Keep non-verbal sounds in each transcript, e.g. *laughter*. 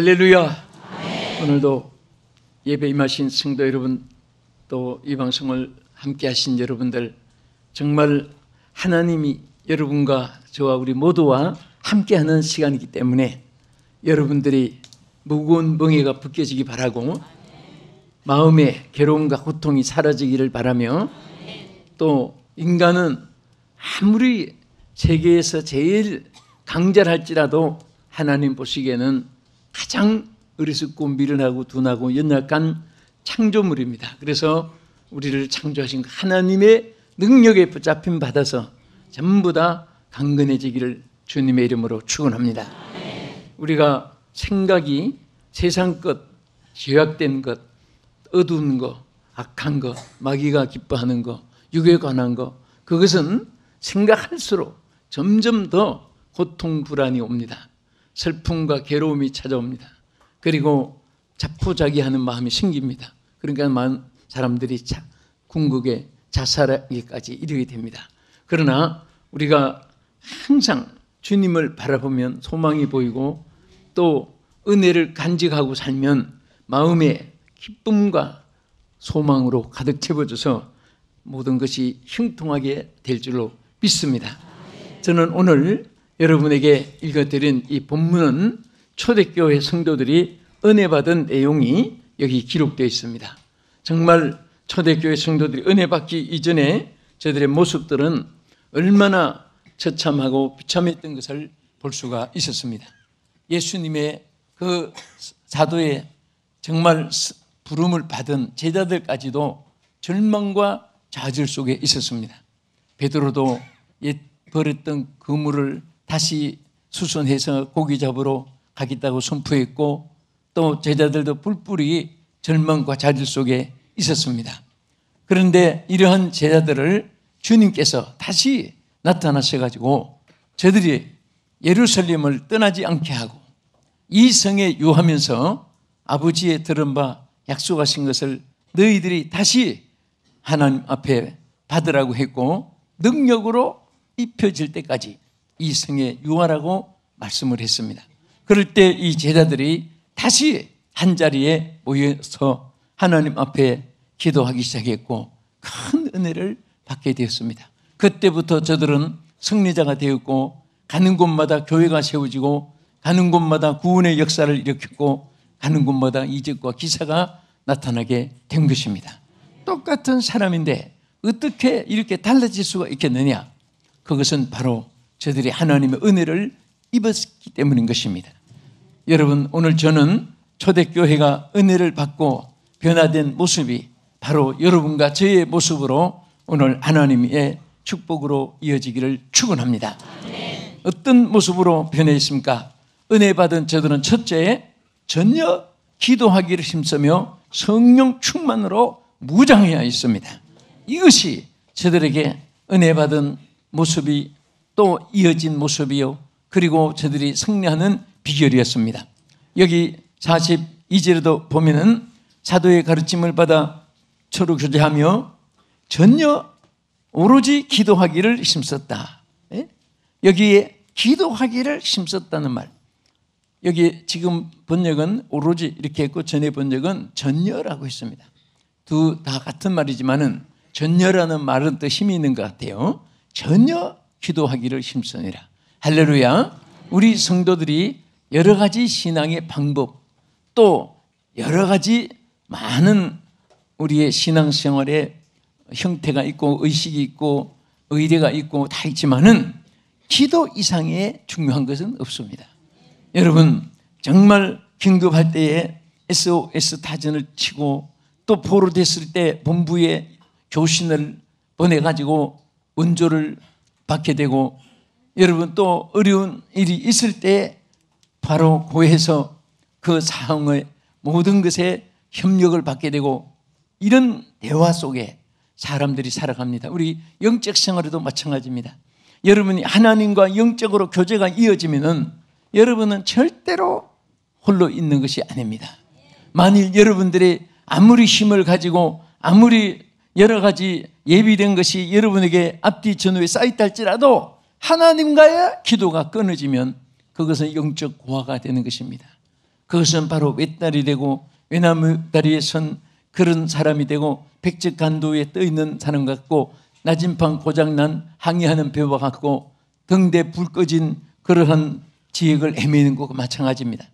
할렐루야. 아멘. 오늘도 예배 임하신 성도 여러분 또 이 방송을 함께 하신 여러분들 정말 하나님이 여러분과 저와 우리 모두와 함께 하는 시간이기 때문에 여러분들이 무거운 멍에가 벗겨지기 바라고 마음의 괴로움과 고통이 사라지기를 바라며 또 인간은 아무리 세계에서 제일 강자할지라도 하나님 보시기에는 가장 어리석고 미련하고 둔하고 연약한 창조물입니다. 그래서 우리를 창조하신 그 하나님의 능력에 붙잡힘 받아서 전부 다 강건해지기를 주님의 이름으로 축원합니다. 우리가 생각이 세상 것, 죄악된 것, 어두운 것, 악한 것, 마귀가 기뻐하는 것, 육에 관한 것, 그것은 생각할수록 점점 더 고통, 불안이 옵니다. 슬픔과 괴로움이 찾아옵니다. 그리고 자포자기하는 마음이 생깁니다. 그러니까 사람들이 자, 궁극에 자살하기까지 이르게 됩니다. 그러나 우리가 항상 주님을 바라보면 소망이 보이고 또 은혜를 간직하고 살면 마음에 기쁨과 소망으로 가득 채워져서 모든 것이 형통하게 될 줄로 믿습니다. 저는 오늘 여러분에게 읽어드린 이 본문은 초대교회 성도들이 은혜받은 내용이 여기 기록되어 있습니다. 정말 초대교회 성도들이 은혜받기 이전에 저들의 모습들은 얼마나 처참하고 비참했던 것을 볼 수가 있었습니다. 예수님의 그 사도의 정말 부름을 받은 제자들까지도 절망과 좌절 속에 있었습니다. 베드로도 옛 버렸던 그물을 다시 수순해서 고기 잡으러 가겠다고 선포했고 또 제자들도 뿔뿔이 절망과 자질 속에 있었습니다. 그런데 이러한 제자들을 주님께서 다시 나타나셔가지고 저들이 예루살렘을 떠나지 않게 하고 이 성에 유하면서 아버지의 들은 바 약속하신 것을 너희들이 다시 하나님 앞에 받으라고 했고 능력으로 입혀질 때까지 이 성에 유하라고 말씀을 했습니다. 그럴 때 이 제자들이 다시 한 자리에 모여서 하나님 앞에 기도하기 시작했고 큰 은혜를 받게 되었습니다. 그때부터 저들은 승리자가 되었고 가는 곳마다 교회가 세워지고 가는 곳마다 구원의 역사를 일으켰고 가는 곳마다 이적과 기사가 나타나게 된 것입니다. 똑같은 사람인데 어떻게 이렇게 달라질 수가 있겠느냐? 그것은 바로 저들이 하나님의 은혜를 입었기 때문인 것입니다. 여러분 오늘 저는 초대교회가 은혜를 받고 변화된 모습이 바로 여러분과 저의 모습으로 오늘 하나님의 축복으로 이어지기를 축원합니다. 어떤 모습으로 변했습니까? 은혜 받은 저들은 첫째 전혀 기도하기를 힘쓰며 성령 충만으로 무장해야 있습니다. 이것이 저들에게 은혜 받은 모습이 또 이어진 모습이요. 그리고 저들이 승리하는 비결이었습니다. 여기 42절에도 보면은 사도의 가르침을 받아 서로 교제하며 전혀 오로지 기도하기를 힘썼다. 예? 여기에 기도하기를 힘썼다는 말. 여기 지금 번역은 오로지 이렇게 했고 전의 번역은 전녀라고 했습니다. 두 다 같은 말이지만은 전녀라는 말은 또 힘이 있는 것 같아요. 전혀 기도하기를 힘쓰니라. 할렐루야. 우리 성도들이 여러 가지 신앙의 방법 또 여러 가지 많은 우리의 신앙생활의 형태가 있고 의식이 있고 의례가 있고 다 있지만은 기도 이상의 중요한 것은 없습니다. 여러분 정말 긴급할 때에 SOS 타전을 치고 또 보로 됐을 때 본부에 교신을 보내가지고 원조를 받게 되고 여러분 또 어려운 일이 있을 때 바로 고해서 그 상황의 모든 것에 협력을 받게 되고 이런 대화 속에 사람들이 살아갑니다. 우리 영적 생활에도 마찬가지입니다. 여러분이 하나님과 영적으로 교제가 이어지면 여러분은 절대로 홀로 있는 것이 아닙니다. 만일 여러분들이 아무리 힘을 가지고 아무리 여러 가지 예비된 것이 여러분에게 앞뒤 전후에 쌓였다 할지라도 하나님과의 기도가 끊어지면 그것은 영적 고아가 되는 것입니다. 그것은 바로 외딸이 되고 외남딸이 선 그런 사람이 되고 백적 간도에 떠 있는 사람 같고 낮은판 고장난 항해하는 배와 같고 등대 불 꺼진 그러한 지역을 헤매는 것과 마찬가지입니다.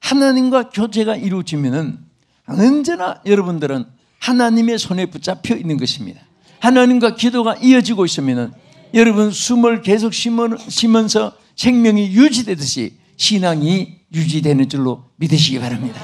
하나님과 교제가 이루어지면 언제나 여러분들은 하나님의 손에 붙잡혀 있는 것입니다. 하나님과 기도가 이어지고 있으면 여러분 숨을 계속 쉬면서 생명이 유지되듯이 신앙이 유지되는 줄로 믿으시기 바랍니다.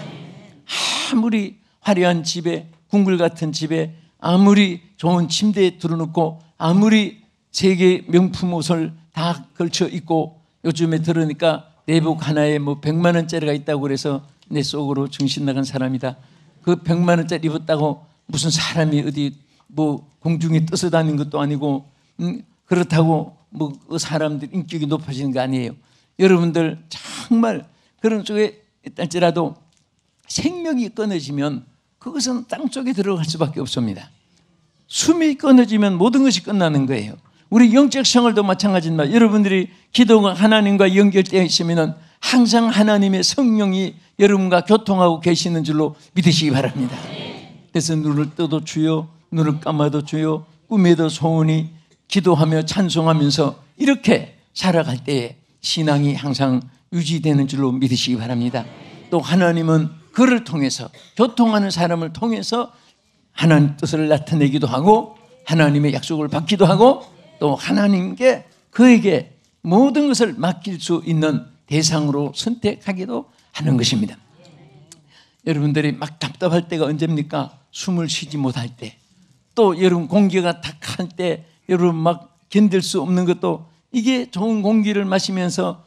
아무리 화려한 집에 궁굴 같은 집에 아무리 좋은 침대에 들어놓고 아무리 세계 명품 옷을 다 걸쳐 입고 요즘에 들으니까 내복 하나에 뭐1만 원짜리가 있다고 그래서 내 속으로 정신 나간 사람이다. 그1만 원짜리 입었다고 무슨 사람이 어디 뭐 공중에 떠서 다닌 것도 아니고 음, 그렇다고 뭐그 사람들 인격이 높아지는 거 아니에요. 여러분들 정말 그런 쪽에 있달지라도 생명이 끊어지면 그것은 땅 쪽에 들어갈 수밖에 없습니다. 숨이 끊어지면 모든 것이 끝나는 거예요. 우리 영적 생활도 마찬가지입니다. 여러분들이 기도가 하나님과 연결되어 있으면 항상 하나님의 성령이 여러분과 교통하고 계시는 줄로 믿으시기 바랍니다. 그래서 눈을 떠도 주여 눈을 감아도 주여 꿈에도 소원이 기도하며 찬송하면서 이렇게 살아갈 때에 신앙이 항상 유지되는 줄로 믿으시기 바랍니다. 또 하나님은 그를 통해서 교통하는 사람을 통해서 하나님 뜻을 나타내기도 하고 하나님의 약속을 받기도 하고 또 하나님께 그에게 모든 것을 맡길 수 있는 대상으로 선택하기도 하는 것입니다. 여러분들이 막 답답할 때가 언제입니까? 숨을 쉬지 못할 때. 또 여러분 공기가 탁할 때 여러분 막 견딜 수 없는 것도 이게 좋은 공기를 마시면서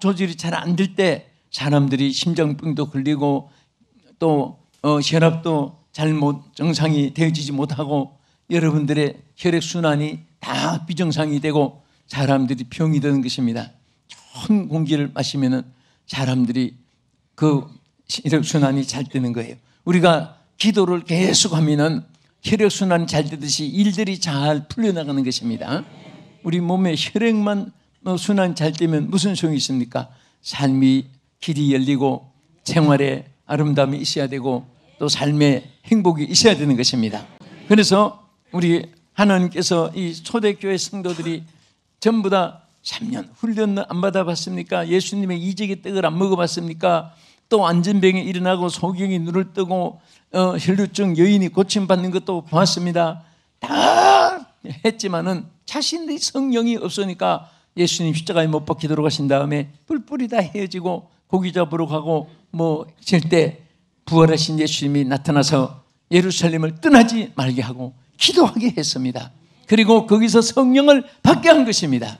호흡 조절이 잘 안 될 때 사람들이 심장병도 걸리고 또 어, 혈압도 잘못 정상이 되어지지 못하고 여러분들의 혈액 순환이 다 비정상이 되고 사람들이 병이 되는 것입니다. 좋은 공기를 마시면은 사람들이 그 혈액순환이 잘 되는 거예요. 우리가 기도를 계속 하면은 혈액순환이 잘 되듯이 일들이 잘 풀려나가는 것입니다. 우리 몸에 혈액만 어, 순환 잘 되면 무슨 소용이 있습니까? 삶이 길이 열리고 생활에 아름다움이 있어야 되고 또 삶의 행복이 있어야 되는 것입니다. 그래서 우리 하나님께서 이 초대교회 성도들이 전부 다 3년 훈련 안 받아봤습니까? 예수님의 이적의 떡을 안 먹어봤습니까? 또 안진병이 일어나고 소경이 눈을 뜨고 어, 혈류증 여인이 고침받는 것도 보았습니다. 다 했지만은 자신의 성령이 없으니까 예수님 십자가에 못 박혀 들어가신 다음에 뿔뿔이 다 헤어지고 고기 잡으러 가고 뭐 절대 부활하신 예수님이 나타나서 예루살렘을 떠나지 말게 하고 기도하게 했습니다. 그리고 거기서 성령을 받게 한 것입니다.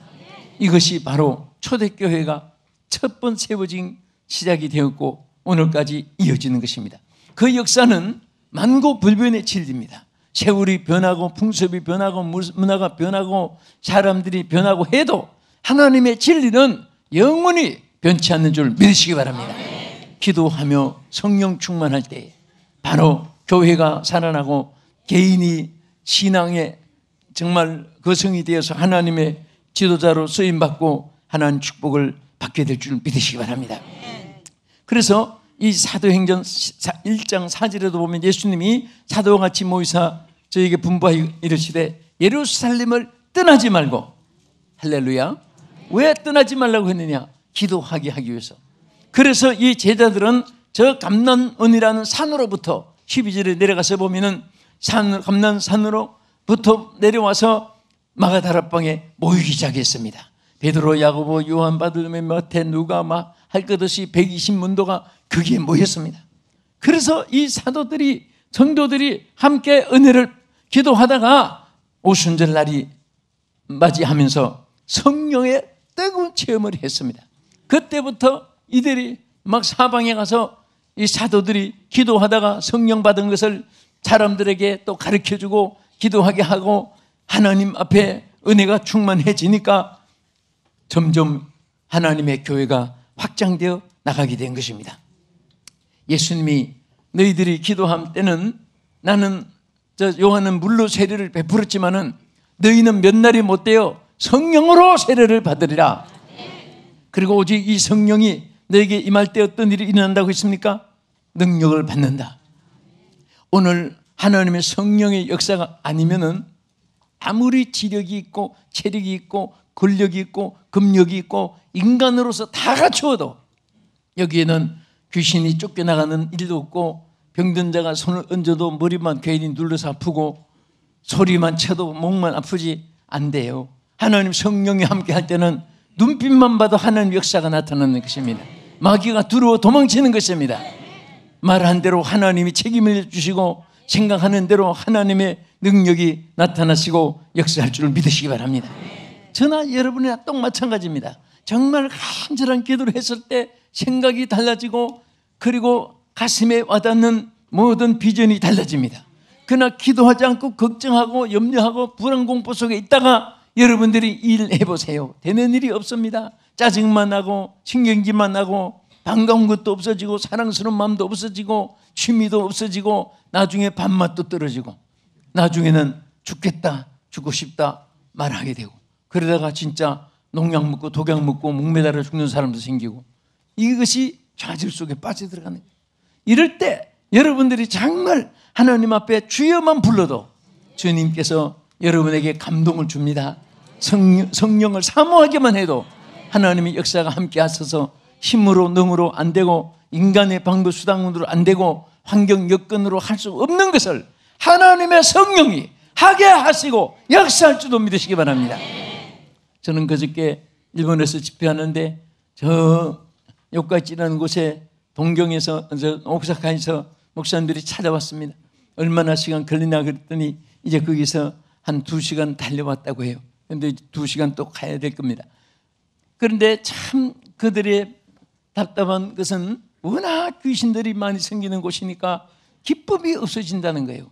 이것이 바로 초대교회가 첫 번 세워진 시작이 되었고 오늘까지 이어지는 것입니다. 그 역사는 만고 불변의 진리입니다. 세월이 변하고 풍습이 변하고 문화가 변하고 사람들이 변하고 해도 하나님의 진리는 영원히 변치 않는 줄 믿으시기 바랍니다. 기도하며 성령 충만할 때 바로 교회가 살아나고 개인이 신앙에 정말 거성이 그 되어서 하나님의 지도자로 쓰임 받고 하나님 축복을 받게 될 줄 믿으시기 바랍니다. 그래서 이 사도행전 1장 4절에도 보면 예수님이 사도와 같이 모이사 저에게 분부하여 이르시되 예루살렘을 떠나지 말고 할렐루야 왜 떠나지 말라고 했느냐 기도하게 하기 위해서 그래서 이 제자들은 저 감난원이라는 산으로부터 12절에 내려가서 보면은 산 감난산으로부터 내려와서 마가다락방에 모이기 시작했습니다 베드로 야고보 요한 바들메 마태 누가 막할 것이 없 120문도가 그게 모였습니다. 그래서 이 사도들이 성도들이 함께 은혜를 기도하다가 오순절 날이 맞이하면서 성령의 뜨거운 체험을 했습니다. 그때부터 이들이 막 사방에 가서 이 사도들이 기도하다가 성령 받은 것을 사람들에게 또 가르쳐 주고 기도하게 하고 하나님 앞에 은혜가 충만해지니까 점점 하나님의 교회가 확장되어 나가게 된 것입니다. 예수님이 너희들이 기도함 때는 나는 저 요한은 물로 세례를 베풀었지만은 너희는 몇 날이 못 되어 성령으로 세례를 받으리라. 그리고 오직 이 성령이 너에게 임할 때 어떤 일이 일어난다고 했습니까? 능력을 받는다. 오늘 하나님의 성령의 역사가 아니면은 아무리 지력이 있고 체력이 있고 권력이 있고 금력이 있고 인간으로서 다 갖추어도 여기에는 귀신이 쫓겨나가는 일도 없고 병든 자가 손을 얹어도 머리만 괜히 눌러서 아프고 소리만 쳐도 목만 아프지 안 돼요. 하나님 성령이 함께 할 때는 눈빛만 봐도 하나님 역사가 나타나는 것입니다. 마귀가 두려워 도망치는 것입니다. 말한 대로 하나님이 책임을 주시고 생각하는 대로 하나님의 능력이 나타나시고 역사할 줄을 믿으시기 바랍니다. 저나 여러분이나 똑 마찬가지입니다. 정말 간절한 기도를 했을 때 생각이 달라지고 그리고 가슴에 와닿는 모든 비전이 달라집니다. 그러나 기도하지 않고 걱정하고 염려하고 불안 공포 속에 있다가 여러분들이 일해 보세요. 되는 일이 없습니다. 짜증만 나고 신경질만 나고 반가운 것도 없어지고 사랑스러운 마음도 없어지고 취미도 없어지고 나중에 밥맛도 떨어지고 나중에는 죽겠다 죽고 싶다 말하게 되고 그러다가 진짜 농약 먹고 독약 먹고 목매달아 죽는 사람도 생기고 이것이 좌절 속에 빠져들어가는 이럴 때 여러분들이 정말 하나님 앞에 주여만 불러도 주님께서 여러분에게 감동을 줍니다. 성령, 성령을 사모하기만 해도 하나님의 역사가 함께 하셔서 힘으로 능으로 안 되고 인간의 방법 수단으로 안 되고 환경 여건으로 할 수 없는 것을 하나님의 성령이 하게 하시고 역사할 줄도 믿으시기 바랍니다. 저는 그저께 일본에서 집회하는데 저 요까지라는 곳에 동경에서 오사카에서 목사님들이 찾아왔습니다. 얼마나 시간 걸리나 그랬더니 이제 거기서 한 두 시간 달려왔다고 해요. 그런데 두 시간 또 가야 될 겁니다. 그런데 참 그들의 답답한 것은 워낙 귀신들이 많이 생기는 곳이니까 기쁨이 없어진다는 거예요.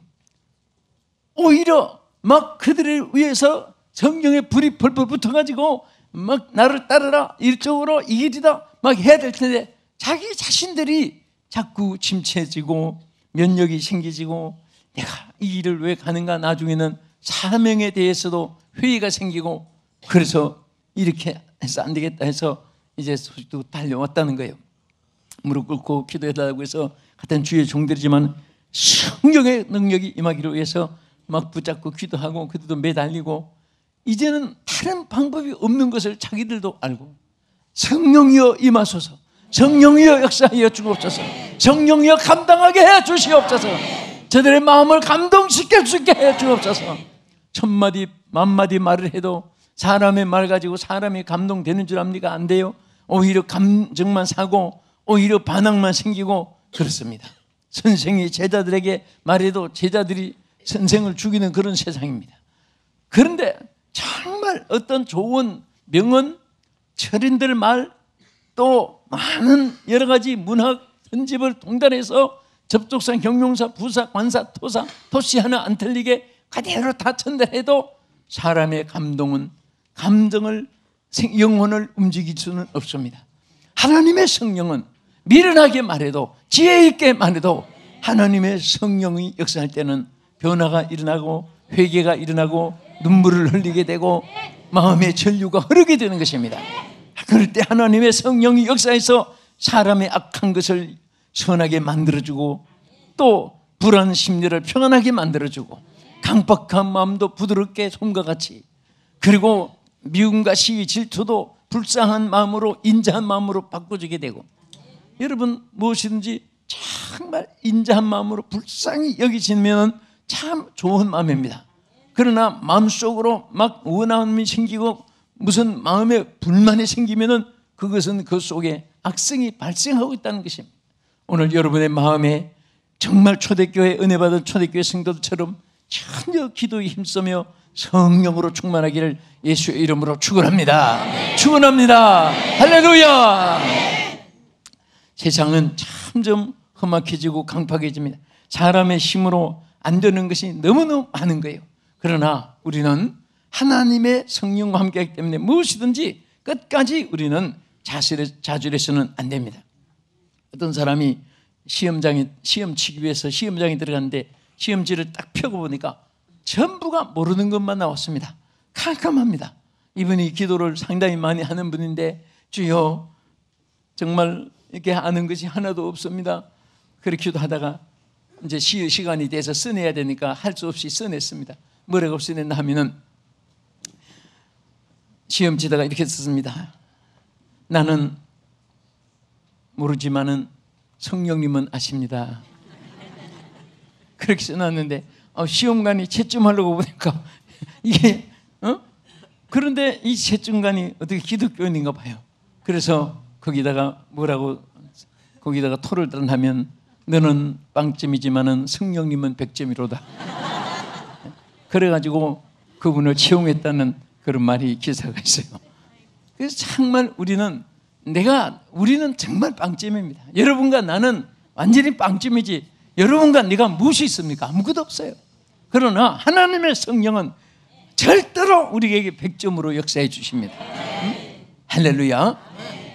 오히려 막 그들을 위해서 성경에 불이 펄펄 붙어가지고 막 나를 따르라 일적으로 이 길이다 막 해야 될 텐데 자기 자신들이 자꾸 침체지고 면역이 생기지고 내가 이 일을 왜 가는가 나중에는 사명에 대해서도 회의가 생기고 그래서 이렇게 해서 안 되겠다 해서 이제 소식도 달려왔다는 거예요. 무릎 꿇고 기도해달라고 해서 같은 주의 종들이지만 성령의 능력이 임하기로 해서막 붙잡고 기도하고 그들도 매달리고 이제는 다른 방법이 없는 것을 자기들도 알고 성령이여 임하소서 성령이여 역사하여 주옵소서 성령이여 감당하게 해 주시옵소서 저들의 마음을 감동시켜 주게 해 주옵소서 천마디 만마디 말을 해도 사람의 말 가지고 사람이 감동되는 줄 압니까? 안 돼요 오히려 감정만 사고 오히려 반항만 생기고 그렇습니다. 선생이 제자들에게 말해도 제자들이 선생을 죽이는 그런 세상입니다. 그런데 정말 어떤 좋은 명언, 철인들 말, 또 많은 여러 가지 문학 편집을 동단해서 접촉사, 경용사, 부사, 관사, 토사, 토시 하나 안 틀리게 그대로 다 전달해도 사람의 감동은 감정을 영혼을 움직일 수는 없습니다. 하나님의 성령은 미련하게 말해도 지혜 있게 말해도 하나님의 성령이 역사할 때는 변화가 일어나고 회개가 일어나고 눈물을 흘리게 되고 마음의 전류가 흐르게 되는 것입니다. 그럴 때 하나님의 성령이 역사해서 사람의 악한 것을 선하게 만들어주고 또 불안 심리를 평안하게 만들어주고 강박한 마음도 부드럽게 솜과 같이 그리고 미움과 시기 질투도 불쌍한 마음으로 인자한 마음으로 바꿔주게 되고 여러분 무엇이든지 정말 인자한 마음으로 불쌍히 여기시면 참 좋은 마음입니다. 그러나 마음속으로 막 원함이 생기고 무슨 마음에 불만이 생기면은 그것은 그 속에 악성이 발생하고 있다는 것입니다. 오늘 여러분의 마음에 정말 초대교회 은혜 받은 초대교회 성도들처럼 전혀 기도에 힘쓰며 성령으로 충만하기를 예수의 이름으로 축원합니다. 축원합니다. 네. 할렐루야. 네. 세상은 점점 험악해지고 강팍해집니다. 사람의 힘으로 안 되는 것이 너무너무 많은 거예요. 그러나 우리는 하나님의 성령과 함께하기 때문에 무엇이든지 끝까지 우리는 자질해서는 안 됩니다. 어떤 사람이 시험장에 시험 치기 위해서 시험장에 들어갔는데 시험지를 딱 펴고 보니까 전부가 모르는 것만 나왔습니다. 캄캄합니다. 이분이 기도를 상당히 많이 하는 분인데 주여 정말 이렇게 아는 것이 하나도 없습니다. 그렇게도 하다가 이제 시간이 돼서 써내야 되니까 할 수 없이 써냈습니다. 뭐라고 써냈나 하면은 시험지다가 이렇게 썼습니다. 나는 모르지만은 성령님은 아십니다. 그렇게 써놨는데 어, 시험관이 채점하려고 보니까 *laughs* 이게 어? 그런데 이 채점관이 어떻게 기독교인인가 봐요. 그래서 거기다가 뭐라고 거기다가 토를 단나면 너는 빵점이지만은 성령님은 백점이로다. 그래가지고 그분을 채용했다는 그런 말이 기사가 있어요. 그래서 정말 우리는 내가 우리는 정말 빵점입니다. 여러분과 나는 완전히 빵점이지. 여러분과 내가 무엇이 있습니까? 아무것도 없어요. 그러나 하나님의 성령은 절대로 우리에게 백점으로 역사해 주십니다. 응? 할렐루야.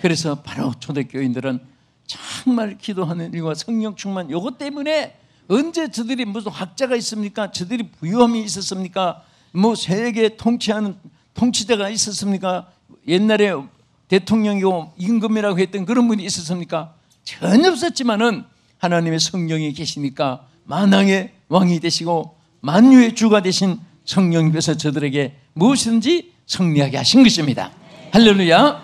그래서 바로 초대교인들은 정말 기도하는 일과 성령 충만 요것 때문에 언제 저들이 무슨 학자가 있습니까? 저들이 부유함이 있었습니까? 뭐 세계 통치하는 통치자가 있었습니까? 옛날에 대통령이고 임금이라고 했던 그런 분이 있었습니까? 전혀 없었지만은 하나님의 성령이 계시니까 만왕의 왕이 되시고 만유의 주가 되신 성령님께서 저들에게 무엇이든지 성리하게 하신 것입니다. 할렐루야.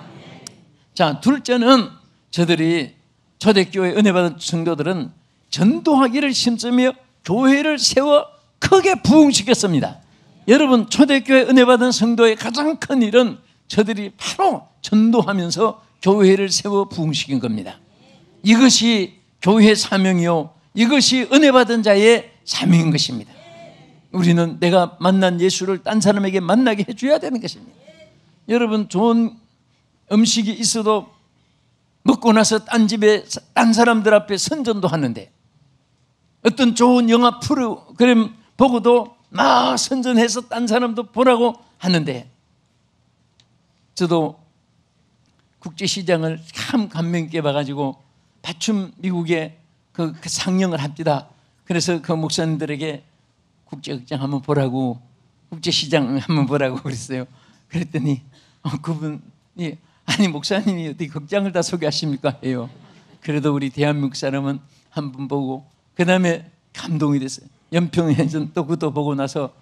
자, 둘째는 저들이 초대교회 은혜받은 성도들은 전도하기를 심으며 교회를 세워 크게 부흥시켰습니다. 여러분 초대교회 은혜받은 성도의 가장 큰 일은 저들이 바로 전도하면서 교회를 세워 부흥시킨 겁니다. 이것이 교회 사명이요. 이것이 은혜받은 자의 사명인 것입니다. 우리는 내가 만난 예수를 딴 사람에게 만나게 해줘야 되는 것입니다. 여러분 좋은 음식이 있어도 먹고 나서 딴 집에 딴 사람들 앞에 선전도 하는데 어떤 좋은 영화 프로그램 보고도 막 선전해서 딴 사람도 보라고 하는데 저도 국제시장을 참 감명 있게 봐가지고 받춤 미국에 그, 그 상영을 합니다. 그래서 그 목사님들에게 국제극장 한번 보라고 국제시장 한번 보라고 *laughs* 그랬어요. 그랬더니 어, 그분이 예, 아니 목사님이 어떻게 극장을 다 소개하십니까 해요. 그래도 우리 대한민국 사람은 한번 보고 그 다음에 감동이 됐어요. 연평해전 또 그도 보고 나서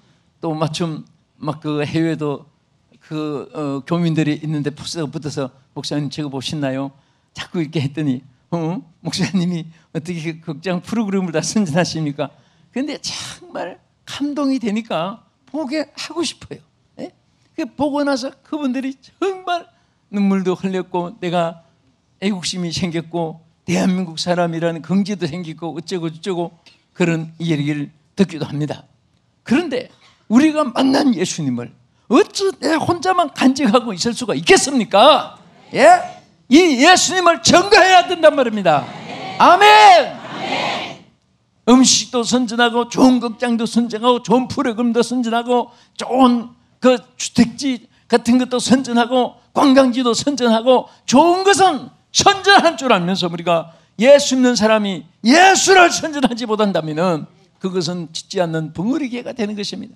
또 마침 막그 해외도 그 어, 교민들이 있는데 푸스가 붙어서 목사님 제가 보셨나요? 자꾸 이렇게 했더니 어? 목사님이 어떻게 그 극장 프로그램을 다 선전하십니까? 근데 정말 감동이 되니까 보게 하고 싶어요. 예? 보고 나서 그분들이 정말 눈물도 흘렸고 내가 애국심이 생겼고 대한민국 사람이라는 긍지도 생기고 어쩌고 저쩌고 그런 이야기를 듣기도 합니다. 그런데 우리가 만난 예수님을 어찌 내 혼자만 간직하고 있을 수가 있겠습니까? 예? 이 예수님을 증거해야 된단 말입니다. 아멘! 음식도 선전하고 좋은 극장도 선전하고 좋은 프로그램도 선전하고 좋은 그 주택지 같은 것도 선전하고 관광지도 선전하고 좋은 것은 선전할 줄 알면서 우리가 예수 믿는 사람이 예수를 선전하지 못한다면 그것은 짓지 않는 벙어리개가 되는 것입니다.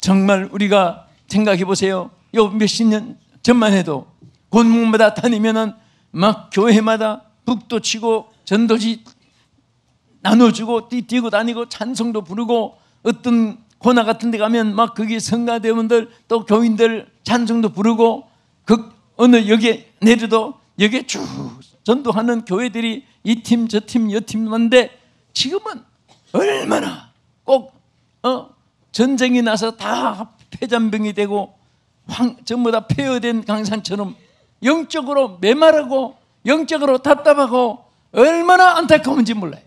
정말 우리가 생각해 보세요. 요 몇십 년 전만 해도 골목마다 다니면은 막 교회마다 북도 치고 전도지 나눠주고 뛰고 다니고 찬송도 부르고 어떤 코나 같은 데 가면 막 거기 성가대원들 또 교인들 찬송도 부르고 그 어느 여기에 내려도 여기에 쭉 전도하는 교회들이 이 팀 저 팀 여팀인데 지금은 얼마나 꼭 어, 전쟁이 나서 다 폐잔병이 되고 황, 전부 다 폐허된 강산처럼 영적으로 메마르고 영적으로 답답하고 얼마나 안타까운지 몰라요.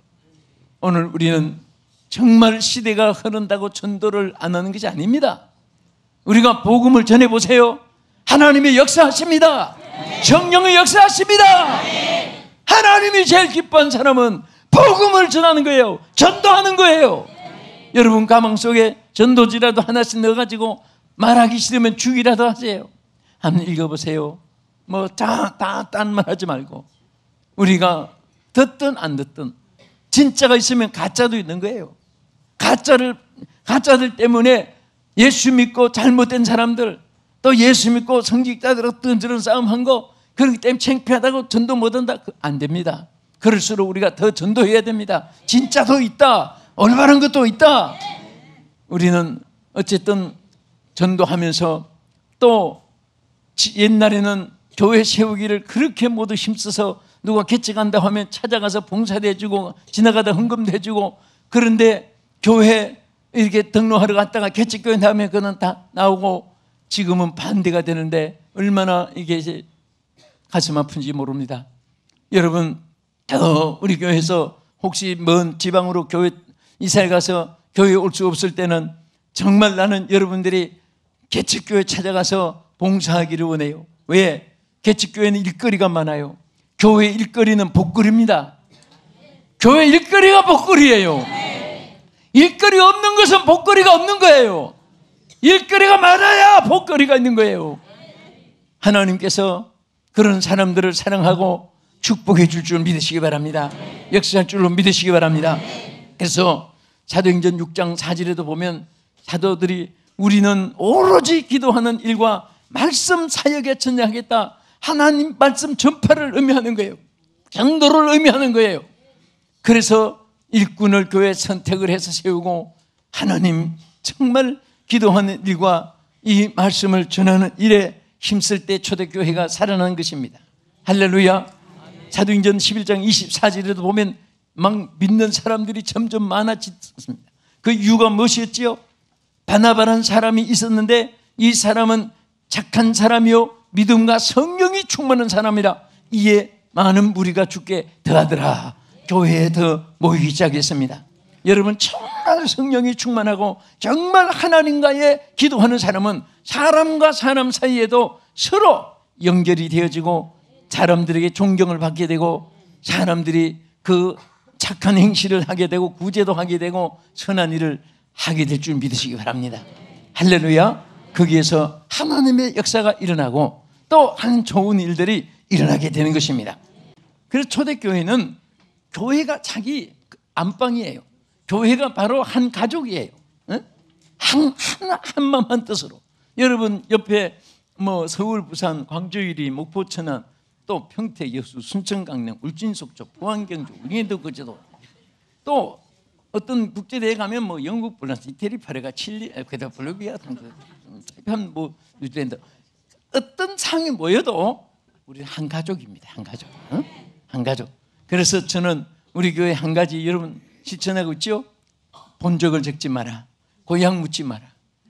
오늘 우리는 정말 시대가 흐른다고 전도를 안 하는 것이 아닙니다. 우리가 복음을 전해 보세요. 하나님의 역사하십니다. 정령의 역사하십니다. 하나님이 제일 기뻐한 사람은 복음을 전하는 거예요. 전도하는 거예요. 여러분 가망 속에 전도지라도 하나씩 넣어가지고 말하기 싫으면 죽이라도 하세요. 한번 읽어보세요. 뭐다다딴 말하지 말고 우리가 듣든 안 듣든 진짜가 있으면 가짜도 있는 거예요. 가짜를 가짜들 때문에 예수 믿고 잘못된 사람들 또 예수 믿고 성직자들 어떤 지런 싸움 한거 그렇기 때문에 창피하다고 전도 못한다 그, 안 됩니다. 그럴수록 우리가 더 전도해야 됩니다. 진짜도 있다. 올바른 것도 있다. 우리는 어쨌든 전도하면서 또 옛날에는 교회 세우기를 그렇게 모두 힘써서 누가 개척한다 하면 찾아가서 봉사대주고 지나가다 헌금대주고 그런데 교회 이렇게 등록하러 갔다가 개척교회 다음에 그는 다 나오고 지금은 반대가 되는데 얼마나 이게 가슴 아픈지 모릅니다. 여러분 더 우리 교회에서 혹시 먼 지방으로 교회 이사에 가서 교회 올수 없을 때는 정말 나는 여러분들이 개척교회 찾아가서 봉사하기를 원해요. 왜? 개척교회는 일거리가 많아요. 교회 일거리는 복거리입니다. 교회 일거리가 복거리예요. 일거리 없는 것은 복거리가 없는 거예요. 일거리가 많아야 복거리가 있는 거예요. 하나님께서 그런 사람들을 사랑하고 축복해 줄 줄 믿으시기 바랍니다. 역사할 줄로 믿으시기 바랍니다. 그래서 사도행전 6장 4절에도 보면 사도들이 우리는 오로지 기도하는 일과 말씀 사역에 전념하겠다. 하나님 말씀 전파를 의미하는 거예요. 전도를 의미하는 거예요. 그래서 일꾼을 교회 선택을 해서 세우고 하나님 정말 기도하는 일과 이 말씀을 전하는 일에 힘쓸 때 초대교회가 살아난 것입니다. 할렐루야. 사도행전 11장 24절에도 보면 막 믿는 사람들이 점점 많아졌습니다. 그 이유가 무엇이었지요? 바나바란 사람이 있었는데 이 사람은 착한 사람이요 믿음과 성령이 충만한 사람이라 이에 많은 무리가 죽게 더하더라 교회에 더 모이기 시작했습니다. 여러분 정말 성령이 충만하고 정말 하나님과의 기도하는 사람은 사람과 사람 사이에도 서로 연결이 되어지고 사람들에게 존경을 받게 되고 사람들이 그 착한 행실을 하게 되고 구제도 하게 되고 선한 일을 하게 될 줄 믿으시기 바랍니다. 할렐루야. 거기에서 하나님의 역사가 일어나고 또한 좋은 일들이 일어나게 되는 것입니다. 그래서 초대교회는 교회가 자기 안방이에요. 교회가 바로 한 가족이에요. 한, 한, 한마한 뜻으로. 여러분 옆에 뭐 서울, 부산, 광주, 일이 목포, 천안, 또 평택, 여수, 순천, 강릉, 울진, 속초, 포항, 경주, 울릉도, 거제도 또 어떤 국제대회 가면 뭐 영국, 프랑스, 이태리, 파레가, 칠리, 에콰도, 볼리비아 뭐 뉴질랜드 어떤 상이 모여도 우리는 한 가족입니다. 한 가족. 응? 한 가족. 그래서 저는 우리 교회 한 가지 여러분 실천하고 있죠? 본적을 적지 마라. 고향 묻지 마라.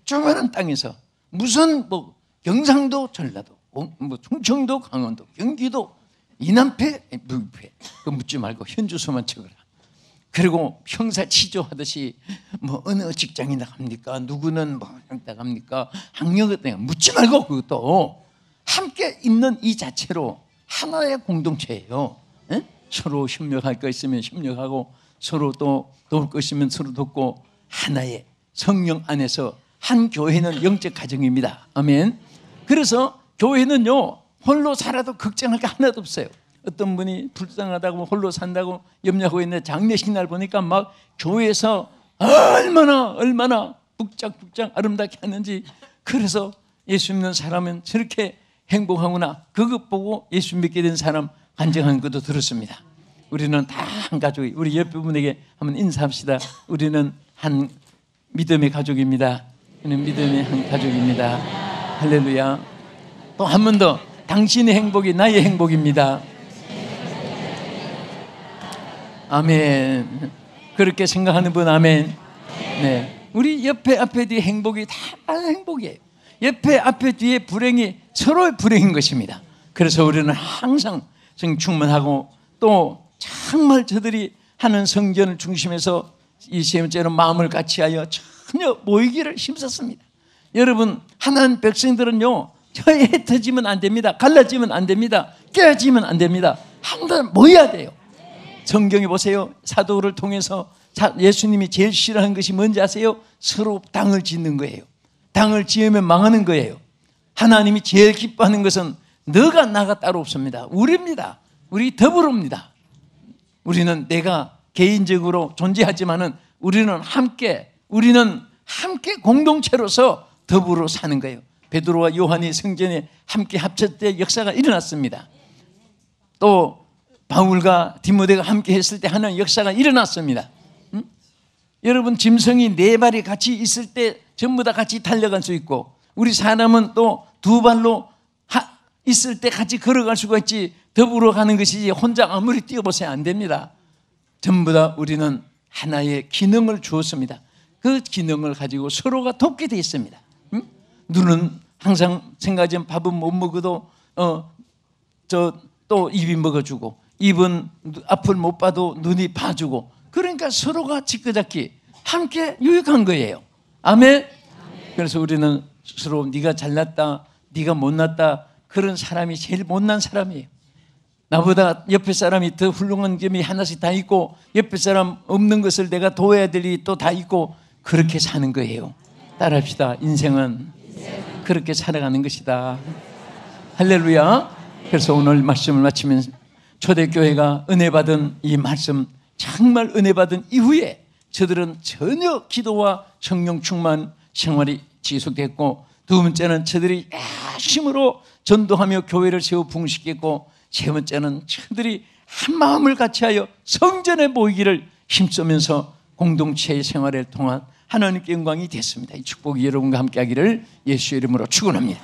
조만 땅에서 무슨 뭐 경상도 전라도 어, 뭐 충청도 강원도 경기도 이남패 북패 그 묻지 말고 현주소만 적어라. 그리고 형사 치조하듯이 뭐 어느 직장이 나갑니까? 누구는 뭐 나갑니까? 학력에 대해 묻지 말고 그것도 함께 있는 이 자체로 하나의 공동체예요. 에? 서로 협력할 거 있으면 협력하고 서로 또 도울 것 있으면 서로 돕고 하나의 성령 안에서 한 교회는 영적 가정입니다. 아멘. 그래서 교회는요 홀로 살아도 걱정할 게 하나도 없어요. 어떤 분이 불쌍하다고 홀로 산다고 염려하고 있는데 장례식 날 보니까 막 교회에서 얼마나 얼마나 북짝북짝 아름답게 하는지 그래서 예수 믿는 사람은 저렇게 행복하구나 그것 보고 예수 믿게 된 사람 간증한 것도 들었습니다 우리는 다 한 가족이 우리 옆에 분에게 한번 인사합시다 우리는 한 믿음의 가족입니다 우리는 믿음의 한 가족입니다 할렐루야 또 한 번 더 당신의 행복이 나의 행복입니다 아멘. 그렇게 생각하는 분 아멘. 네. 우리 옆에 앞에 뒤에 행복이 다 행복이에요. 옆에 앞에 뒤에 불행이 서로의 불행인 것입니다. 그래서 우리는 항상 성 충만하고 또 정말 저들이 하는 성전을 중심해서 이 세번째는 마음을 같이하여 전혀 모이기를 힘썼습니다. 여러분 하나님 백성들은요 혀에 흩지면안 됩니다. 갈라지면 안 됩니다. 깨지면안 됩니다. 항상 모여야 돼요. 성경에 보세요. 사도를 통해서 예수님이 제일 싫어하는 것이 뭔지 아세요? 서로 땅을 짓는 거예요. 땅을 지으면 망하는 거예요. 하나님이 제일 기뻐하는 것은 너가 나가 따로 없습니다. 우리입니다. 우리 더불어입니다. 우리는 내가 개인적으로 존재하지만은 우리는 함께 우리는 함께 공동체로서 더불어 사는 거예요. 베드로와 요한이 성전에 함께 합쳤을 때 역사가 일어났습니다. 또 바울과 디모데가 함께 했을 때 하는 역사가 일어났습니다. 응? 여러분 짐승이 네 발이 같이 있을 때 전부 다 같이 달려갈 수 있고 우리 사람은 또 두 발로 하, 있을 때 같이 걸어갈 수가 있지 더불어 가는 것이지 혼자 아무리 뛰어보세요 안 됩니다. 전부 다 우리는 하나의 기능을 주었습니다. 그 기능을 가지고 서로가 돕게 되어 있습니다. 응? 눈은 항상 생각하지만 밥은 못 먹어도 어저 또 입이 먹어주고 입은 앞을 못 봐도 눈이 봐주고 그러니까 서로가 짓그잡기 함께 유익한 거예요. 아멘. 그래서 우리는 서로 네가 잘났다, 네가 못났다 그런 사람이 제일 못난 사람이에요. 나보다 옆에 사람이 더 훌륭한 점이 하나씩 다 있고 옆에 사람 없는 것을 내가 도와야 될 일이 또 다 있고 그렇게 사는 거예요. 따라합시다. 인생은 그렇게 살아가는 것이다. 할렐루야. 그래서 오늘 말씀을 마치면 초대교회가 은혜 받은 이 말씀 정말 은혜 받은 이후에 저들은 전혀 기도와 성령 충만 생활이 지속됐고 두 번째는 저들이 야심으로 전도하며 교회를 세워 붕식했고 세 번째는 저들이 한 마음을 같이하여 성전에 모이기를 힘쓰면서 공동체의 생활을 통한 하나님께 영광이 됐습니다. 이 축복이 여러분과 함께하기를 예수 이름으로 축원합니다.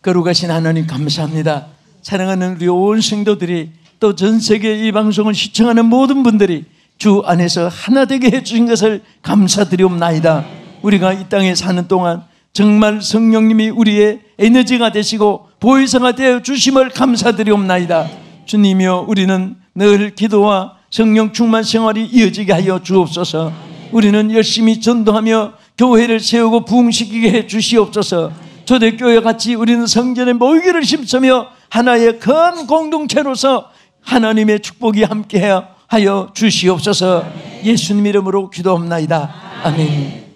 거룩하신 하나님 감사합니다. 사랑하는 우리 온 성도들이 또 전 세계 이 방송을 시청하는 모든 분들이 주 안에서 하나 되게 해주신 것을 감사드리옵나이다. 우리가 이 땅에 사는 동안 정말 성령님이 우리의 에너지가 되시고 보혜사가 되어 주심을 감사드리옵나이다. 주님이여 우리는 늘 기도와 성령 충만 생활이 이어지게 하여 주옵소서. 우리는 열심히 전도하며 교회를 세우고 부흥시키게 해 주시옵소서. 초대교회 같이 우리는 성전의 모이기를 심사며 하나의 큰 공동체로서 하나님의 축복이 함께하여 주시옵소서 예수님 이름으로 기도합나이다. 아멘.